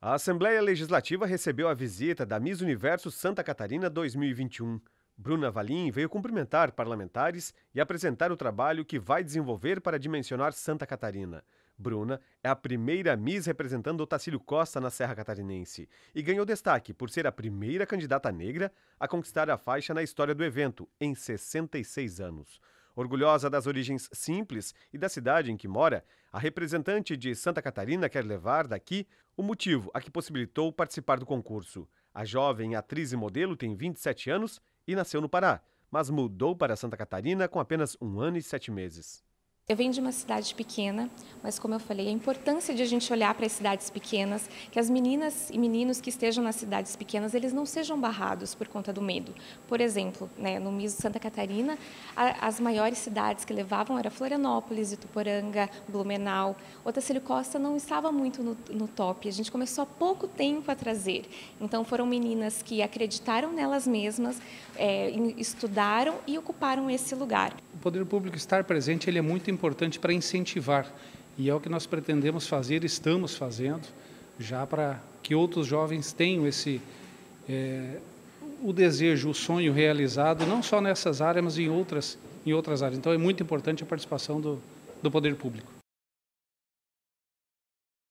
A Assembleia Legislativa recebeu a visita da Miss Universo Santa Catarina 2021. Bruna Valim veio cumprimentar parlamentares e apresentar o trabalho que vai desenvolver para dimensionar Santa Catarina. Bruna é a primeira Miss representando o Tacílio Costa na Serra Catarinense e ganhou destaque por ser a primeira candidata negra a conquistar a faixa na história do evento, em 66 anos. Orgulhosa das origens simples e da cidade em que mora, a representante de Santa Catarina quer levar daqui o motivo a que possibilitou participar do concurso. A jovem atriz e modelo tem 27 anos e nasceu no Pará, mas mudou para Santa Catarina com apenas um ano e sete meses. Eu venho de uma cidade pequena, mas como eu falei, a importância de a gente olhar para as cidades pequenas, que as meninas e meninos que estejam nas cidades pequenas, eles não sejam barrados por conta do medo. Por exemplo, né, no Miso Santa Catarina, a, as maiores cidades que levavam era Florianópolis, Ituporanga, Blumenau. Otacílio Costa não estava muito no, no top, a gente começou há pouco tempo a trazer. Então foram meninas que acreditaram nelas mesmas, é, estudaram e ocuparam esse lugar. O poder público estar presente, ele é muito importante importante para incentivar. E é o que nós pretendemos fazer, estamos fazendo, já para que outros jovens tenham esse é, o desejo, o sonho realizado, não só nessas áreas, mas em outras, em outras áreas. Então é muito importante a participação do, do poder público.